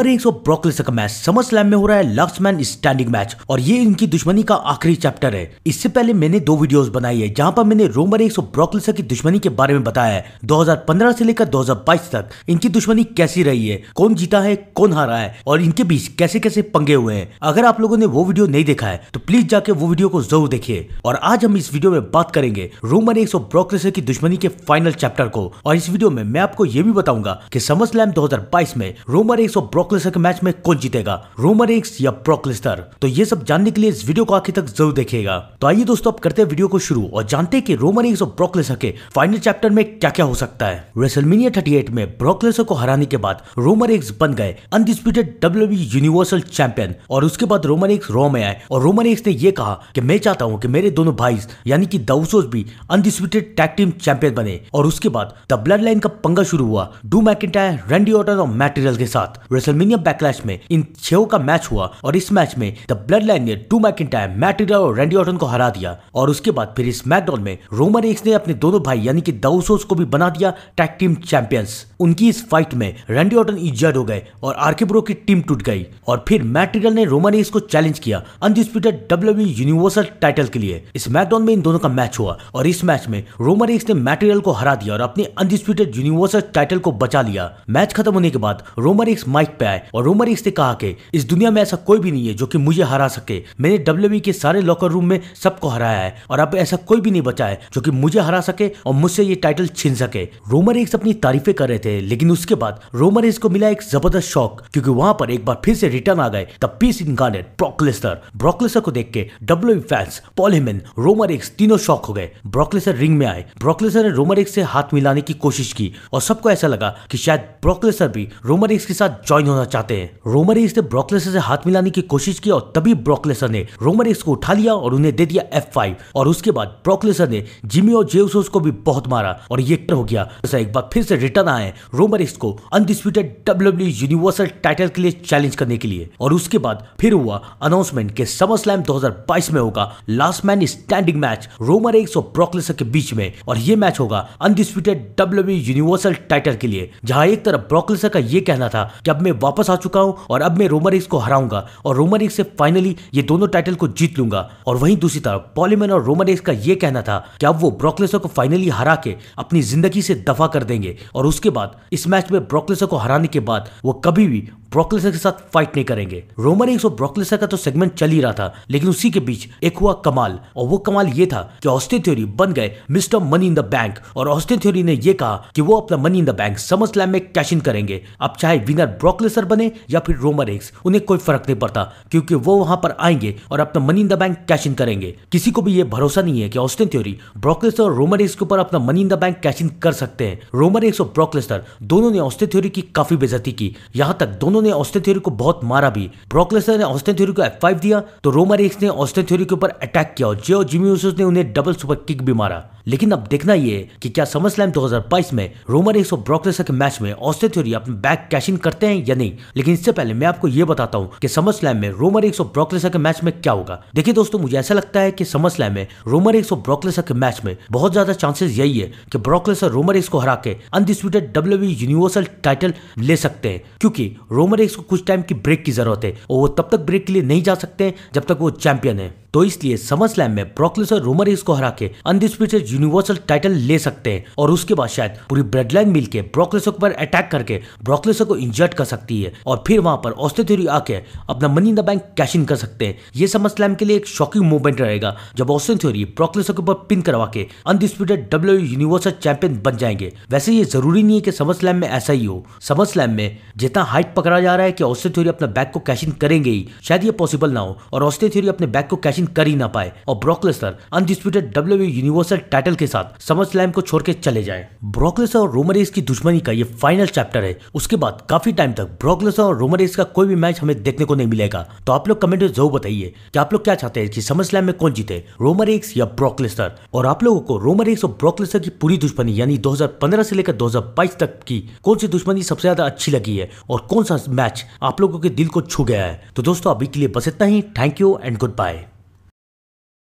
number एक सौ ब्रोकले का मैच समर स्लैम में हो रहा है लव्स मैन स्टैंडिंग मैच और ये इनकी दुश्मनी का आखिरी चैप्टर है इससे पहले मैंने दो वीडियोस बनाई है जहां पर मैंने रोमर एक सौ ब्रोकले की दुश्मनी के बारे में बताया है 2015 से लेकर 2022 तक इनकी दुश्मनी कैसी रही है कौन जीता है कौन हारा है और इनके बीच कैसे कैसे पंगे हुए हैं अगर आप लोगों ने वो वीडियो नहीं देखा है तो प्लीज जाके वो वीडियो को जरूर देखिए और आज हम इस वीडियो में बात करेंगे रोमर एक सौ ब्रोकले की दुश्मनी के फाइनल चैप्टर को और इस वीडियो में मैं आपको ये भी बताऊंगा की समर स्लैम दो में रोमर एक सौ प्रोक्लेसर के मैच में कौन जीतेगा रोमर एक्स या प्रोक्लेस्टर तो ये सब जानने के लिए इस वीडियो को आखिर तक जरूर देखेगा तो आइए दोस्तों अब करते हैं वीडियो को शुरू और जानते हैं कि रोमर एक्स और ब्रोकलेसर के फाइनल चैप्टर में क्या क्या हो सकता है रेसलमीनिया 38 में ब्रोकलेसर को हराने के बाद रोमर एक्स बन गए अनडिस्प्यूटेड डब्ल्यू यूनिवर्सल चैंपियन और उसके बाद रोमन एक्स रॉ में आए और रोमन एक्स ने ये कहा कि मैं चाहता हूँ कि मेरे दोनों भाई यानी कि दाउसोस भी अनडिस्प्यूटेड टैग टीम चैंपियन बने और उसके बाद द ब्लड लाइन का पंगा शुरू हुआ डू मैकिटायर रेंडी ऑर्डर और मैटेरियल के साथ रेसल एल्यूमिनिया बैकलैश में इन छो का मैच हुआ और इस मैच में द ब्लड लाइन ने टू मैकिटायर मैटिडा और रेंडी ऑटन को हरा दिया और उसके बाद फिर इस मैकडॉन में रोमन एक्स ने अपने दोनों भाई यानी कि दाउसोस को भी बना दिया टैग टीम चैंपियंस उनकी इस फाइट में रेंडी ऑटन इंजर्ड हो गए और आर्केब्रो की टीम टूट गई और फिर मैटेरियल ने रोमन एक्स को चैलेंज किया अनडिस्प्यूटेड डब्ल्यू यूनिवर्सल टाइटल के लिए इस मैकडॉन में इन दोनों का मैच हुआ और इस मैच में रोमन एक्स ने मैटेरियल को हरा दिया और अपने अनडिस्प्यूटेड यूनिवर्सल टाइटल को बचा लिया मैच खत्म होने के बाद रोमन एक्स माइक पे आए और रोमन रिक्स ने कहा कि इस दुनिया में ऐसा कोई भी नहीं है जो कि मुझे हरा सके मैंने डब्ल्यू e के सारे लॉकर रूम में सबको हराया है और अब ऐसा कोई भी नहीं बचा है जो कि मुझे हरा सके और मुझसे ये टाइटल छीन सके रोमन रिक्स अपनी तारीफे कर रहे थे लेकिन उसके बाद रोमन रिक्स को मिला एक जबरदस्त शौक क्यूँकी वहाँ पर एक बार फिर से रिटर्न आ गए the peace garden Brock Lesnar Brock Lesnar को देख के डब्ल्यू फैंस पॉलिमेन रोमर रिक्स तीनों शौक हो गए ब्रॉकलेस्टर रिंग में आए ब्रॉकलेस्टर ने रोमर रिक्स से हाथ मिलाने की कोशिश की और सबको ऐसा लगा कि शायद ब्रोकलेसर भी रोमर रिक्स के साथ ज्वाइन होना बनाना चाहते हैं रोमरेस ने ब्रोकलेसर से हाथ मिलाने की कोशिश की और तभी ब्रोकलेसर ने रोमरेस को उठा लिया और उन्हें दे दिया एफ फाइव और उसके बाद ब्रोकलेसर ने जिमी और जेउसोस को भी बहुत मारा और ये हो गया ऐसा एक बार फिर से रिटर्न आए रोमरेस को अनडिस्प्यूटेड डब्ल्यू यूनिवर्सल टाइटल के लिए चैलेंज करने के लिए और उसके बाद फिर हुआ अनाउंसमेंट के समर स्लैम दो में होगा last man standing match Roman X और ब्रोकलेसर के बीच में और ये मैच होगा अनडिस्प्यूटेड डब्ल्यू यूनिवर्सल टाइटल के लिए जहां एक तरफ ब्रोकलेसर का ये कहना था कि अब मैं वापस आ चुका हूँ और अब मैं रोमरिक्स को हराऊंगा और रोमरिक्स से फाइनली ये दोनों टाइटल को जीत लूंगा और वहीं दूसरी तरफ पॉलीमैन और रोमरिक्स का ये कहना था कि अब वो ब्रोकलेसर को फाइनली हरा के अपनी जिंदगी से दफा कर देंगे और उसके बाद इस मैच में ब्रोकलेसर को हराने के बाद वो कभी भी ब्रोकलेसर के साथ फाइट नहीं करेंगे रोमन और ब्रोकलेसर का तो सेगमेंट चल ही रहा था लेकिन उसी के बीच एक हुआ कमाल और वो कमाल ये था कि ऑस्टिन थ्योरी बन गए mister money in the bank और ऑस्टिन थ्योरी ने यह कहा कि वो अपना money in the bank summer slam में कैश इन करेंगे अब चाहे विनर ब्रोकलेसर बने या फिर रोमन रेंस उन्हें कोई फर्क नहीं पड़ता क्योंकि वो वहां पर आएंगे और अपना money in the bank cash in करेंगे किसी को भी ये भरोसा नहीं है कि ऑस्टिन थ्योरी ब्रोकलेसर और रोमन एक्स के ऊपर अपना money in the bank cash in कर सकते हैं रोमन एक्स और ब्रोकलेसर दोनों ने ऑस्टिन थ्योरी की काफी बेजती की यहां तक दोनों उन्होंने ऑस्टिन थ्योरी को बहुत मारा भी ब्रोकलेसर ने ऑस्टिन थ्योरी को एफ दिया तो रोमारिक्स ने ऑस्टिन थ्योरी के ऊपर अटैक किया और जे और जिमी ने उन्हें डबल सुपर किक भी मारा लेकिन अब देखना यह कि क्या समर स्लैम 2022 में रोमन रेस और ब्रॉक के मैच में ऑस्टे थ्योरी अपने बैक कैश इन करते हैं या नहीं लेकिन इससे पहले मैं आपको ये बताता हूँ कि समर स्लैम में रोमन एक सौ के मैच में क्या होगा देखिए दोस्तों मुझे ऐसा लगता है कि समर स्लैम में रोमन एक सौ ब्रॉक के मैच में बहुत ज्यादा चांसेस यही है कि ब्रॉक रोमर रोमन रेस को हरा के अनडिस्प्यूटेड डब्ल्यू यूनिवर्सल टाइटल ले सकते हैं क्योंकि रोमन रेस को कुछ टाइम की ब्रेक की जरूरत है और वो तब तक ब्रेक के लिए नहीं जा सकते जब तक वो चैंपियन है तो इसलिए समर स्लैम में ब्रोकलिस और रोमरीज को हरा के अनडिस्प्यूटेड यूनिवर्सल टाइटल ले सकते हैं और उसके बाद शायद पूरी ब्लडलाइन मिल के ब्रोकलिसो पर अटैक करके ब्रोकलिसो को इंजर्ट कर सकती है और फिर वहां पर ऑस्टे थ्योरी आके अपना money in the bank cash in कर सकते हैं ये समर के लिए एक शॉकिंग मूवमेंट रहेगा जब ऑस्टिन थ्योरी ब्रोकलिसो के ऊपर पिन करवा के अनडिस्प्यूटेड डब्ल्यू यूनिवर्सल चैंपियन बन जाएंगे वैसे ये जरूरी नहीं है कि समर स्लैम में ऐसा ही हो समर स्लैम में जितना हाइट पकड़ा जा रहा है कि ऑस्टे थ्योरी अपना बैक को कैश इन करेंगे ही शायद ये पॉसिबल ना हो और ऑस्टे थ्योरी अपने बैक को कैश मैचिंग कर ही ना पाए और Brock Lesnar undisputed W universal title के साथ समर स्लैम को छोड़ के चले जाए ब्रोकलेसर और रोमरेस की दुश्मनी का ये फाइनल चैप्टर है उसके बाद काफी टाइम तक ब्रोकलेसर और रोमरेस का कोई भी मैच हमें देखने को नहीं मिलेगा तो आप लोग कमेंट में जरूर बताइए कि आप लोग क्या चाहते हैं कि समर स्लैम में कौन जीते रोमरेक्स या ब्रोकलेसर और आप लोगों को रोमरेक्स और ब्रोकलेसर की पूरी दुश्मनी यानी 2015 से लेकर 2022 तक की कौन सी दुश्मनी सबसे ज्यादा अच्छी लगी है और कौन सा मैच आप लोगों के दिल को छू गया है तो दोस्तों अभी के लिए बस इतना ही thank you and good bye